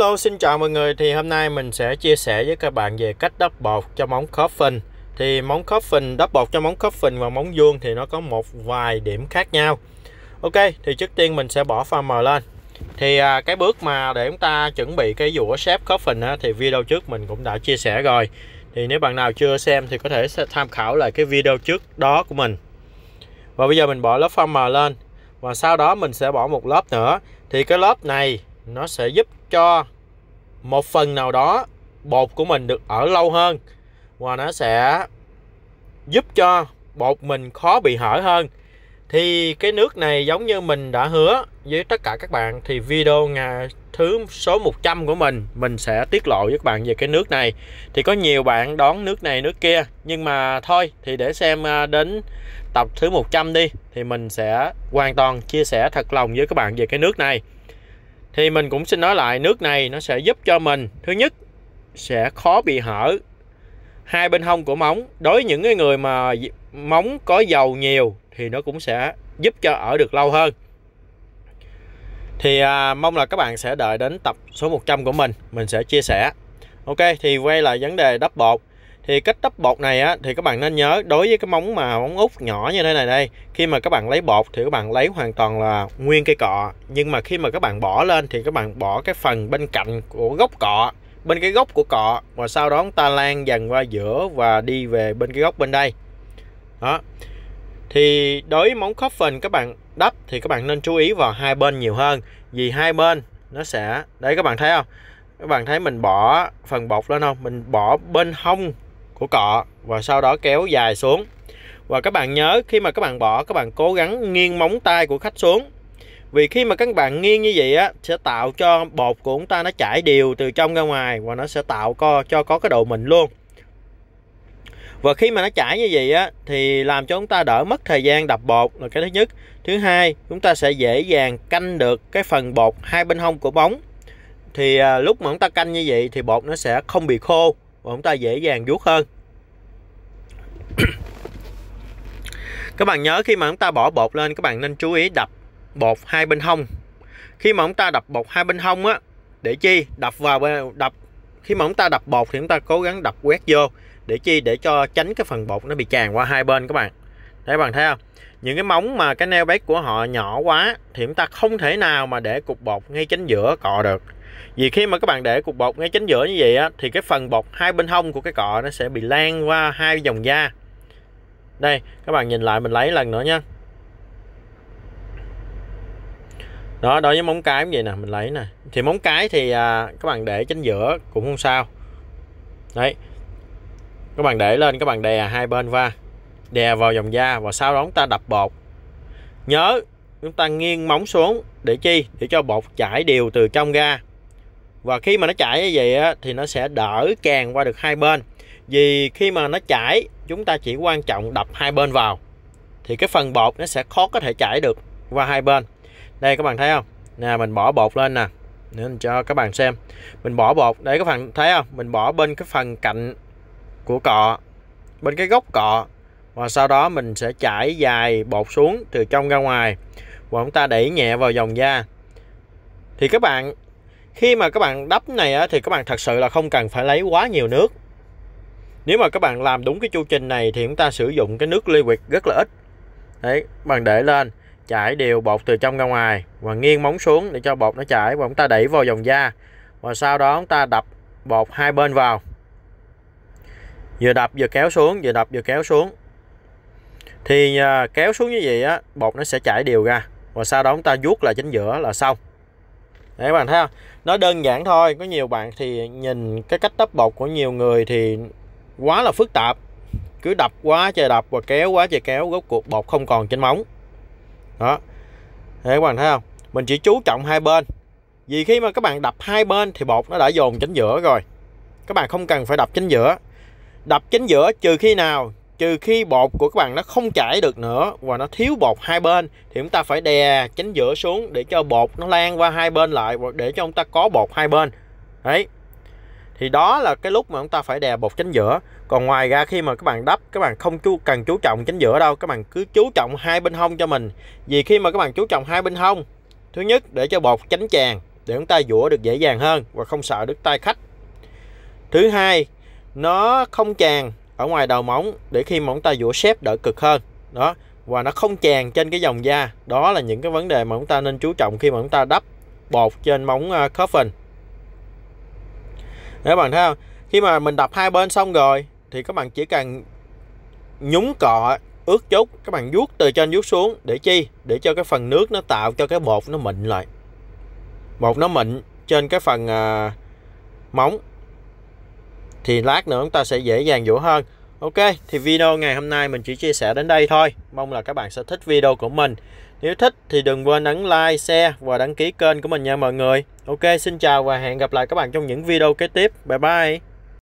Hello, xin chào mọi người. Thì hôm nay mình sẽ chia sẻ với các bạn về cách đắp bột cho móng coffin. Thì móng coffin đắp bột cho móng coffin và móng vuông thì nó có một vài điểm khác nhau. Ok, thì trước tiên mình sẽ bỏ pha lên. Thì à, cái bước mà để chúng ta chuẩn bị cái dũa xếp coffin á, thì video trước mình cũng đã chia sẻ rồi. Thì nếu bạn nào chưa xem thì có thể tham khảo lại cái video trước đó của mình. Và bây giờ mình bỏ lớp pha lên. Và sau đó mình sẽ bỏ một lớp nữa. Thì cái lớp này nó sẽ giúp cho một phần nào đó bột của mình được ở lâu hơn và nó sẽ giúp cho bột mình khó bị hở hơn thì cái nước này giống như mình đã hứa với tất cả các bạn thì video ngày thứ số 100 của mình mình sẽ tiết lộ với các bạn về cái nước này thì có nhiều bạn đón nước này nước kia nhưng mà thôi thì để xem à, đến tập thứ 100 đi thì mình sẽ hoàn toàn chia sẻ thật lòng với các bạn về cái nước này thì mình cũng xin nói lại nước này nó sẽ giúp cho mình thứ nhất sẽ khó bị hở hai bên hông của móng đối với những cái người mà móng có dầu nhiều thì nó cũng sẽ giúp cho ở được lâu hơn thì à, mong là các bạn sẽ đợi đến tập số 100 của mình mình sẽ chia sẻ ok thì quay lại vấn đề đắp bột thì cách đắp bột này á thì các bạn nên nhớ đối với cái móng mà móng út nhỏ như thế này đây khi mà các bạn lấy bột thì các bạn lấy hoàn toàn là nguyên cây cọ nhưng mà khi mà các bạn bỏ lên thì các bạn bỏ cái phần bên cạnh của gốc cọ bên cái gốc của cọ và sau đó ta lan dần qua giữa và đi về bên cái gốc bên đây đó thì đối với móng khớp phần các bạn đắp thì các bạn nên chú ý vào hai bên nhiều hơn vì hai bên nó sẽ đấy các bạn thấy không các bạn thấy mình bỏ phần bột lên không mình bỏ bên hông của cọ và sau đó kéo dài xuống và các bạn nhớ khi mà các bạn bỏ các bạn cố gắng nghiêng móng tay của khách xuống vì khi mà các bạn nghiêng như vậy á sẽ tạo cho bột của chúng ta nó chảy đều từ trong ra ngoài và nó sẽ tạo co cho có cái độ mịn luôn và khi mà nó chảy như vậy á thì làm cho chúng ta đỡ mất thời gian đập bột là cái thứ nhất. Thứ hai, chúng ta sẽ dễ dàng canh được cái phần bột hai bên hông của bóng. Thì à, lúc mà chúng ta canh như vậy thì bột nó sẽ không bị khô và chúng ta dễ dàng vuốt hơn. các bạn nhớ khi mà chúng ta bỏ bột lên các bạn nên chú ý đập bột hai bên hông khi mà chúng ta đập bột hai bên hông á để chi đập vào đập khi mà chúng ta đập bột thì chúng ta cố gắng đập quét vô để chi để cho tránh cái phần bột nó bị tràn qua hai bên các bạn để bạn thấy không những cái móng mà cái neo bét của họ nhỏ quá thì chúng ta không thể nào mà để cục bột ngay chính giữa cọ được vì khi mà các bạn để cục bột ngay chính giữa như vậy á, thì cái phần bột hai bên hông của cái cọ nó sẽ bị lan qua hai dòng da đây các bạn nhìn lại mình lấy lần nữa nha đó đối với móng cái cũng vậy nè mình lấy nè thì móng cái thì à, các bạn để chính giữa cũng không sao đấy các bạn để lên các bạn đè hai bên va đè vào dòng da và sau đó chúng ta đập bột nhớ chúng ta nghiêng móng xuống để chi để cho bột chảy đều từ trong ra và khi mà nó chảy như vậy á, thì nó sẽ đỡ càng qua được hai bên vì khi mà nó chảy chúng ta chỉ quan trọng đập hai bên vào thì cái phần bột nó sẽ khó có thể chảy được qua hai bên đây các bạn thấy không nè mình bỏ bột lên nè để mình cho các bạn xem mình bỏ bột đây các bạn thấy không mình bỏ bên cái phần cạnh của cọ bên cái gốc cọ và sau đó mình sẽ chảy dài bột xuống từ trong ra ngoài và chúng ta đẩy nhẹ vào dòng da thì các bạn khi mà các bạn đắp này á, thì các bạn thật sự là không cần phải lấy quá nhiều nước nếu mà các bạn làm đúng cái chu trình này thì chúng ta sử dụng cái nước liquid rất là ít đấy bạn để lên chảy đều bột từ trong ra ngoài và nghiêng móng xuống để cho bột nó chảy và chúng ta đẩy vào dòng da và sau đó chúng ta đập bột hai bên vào vừa đập vừa kéo xuống vừa đập vừa kéo xuống thì à, kéo xuống như vậy á bột nó sẽ chảy đều ra và sau đó chúng ta vuốt lại chính giữa là xong đấy các bạn thấy không nó đơn giản thôi có nhiều bạn thì nhìn cái cách đắp bột của nhiều người thì quá là phức tạp cứ đập quá trời đập và kéo quá trời kéo rốt cuộc bột không còn trên móng đó thế các bạn thấy không mình chỉ chú trọng hai bên vì khi mà các bạn đập hai bên thì bột nó đã dồn chính giữa rồi các bạn không cần phải đập chính giữa đập chính giữa trừ khi nào trừ khi bột của các bạn nó không chảy được nữa và nó thiếu bột hai bên thì chúng ta phải đè chính giữa xuống để cho bột nó lan qua hai bên lại để cho chúng ta có bột hai bên đấy thì đó là cái lúc mà chúng ta phải đè bột tránh giữa còn ngoài ra khi mà các bạn đắp các bạn không chú cần chú trọng tránh giữa đâu các bạn cứ chú trọng hai bên hông cho mình vì khi mà các bạn chú trọng hai bên hông thứ nhất để cho bột tránh tràn để chúng ta dũa được dễ dàng hơn và không sợ đứt tay khách thứ hai nó không tràn ở ngoài đầu móng để khi mà chúng ta dũa xếp đỡ cực hơn đó và nó không tràn trên cái dòng da đó là những cái vấn đề mà chúng ta nên chú trọng khi mà chúng ta đắp bột trên móng ờ, coffin Đấy các bạn thấy không? Khi mà mình đập hai bên xong rồi thì các bạn chỉ cần nhúng cọ ướt chút các bạn vuốt từ trên vuốt xuống để chi để cho cái phần nước nó tạo cho cái bột nó mịn lại bột nó mịn trên cái phần à, móng thì lát nữa chúng ta sẽ dễ dàng dũa hơn Ok, thì video ngày hôm nay mình chỉ chia sẻ đến đây thôi. Mong là các bạn sẽ thích video của mình. Nếu thích thì đừng quên ấn like, share và đăng ký kênh của mình nha mọi người. Ok, xin chào và hẹn gặp lại các bạn trong những video kế tiếp. Bye bye!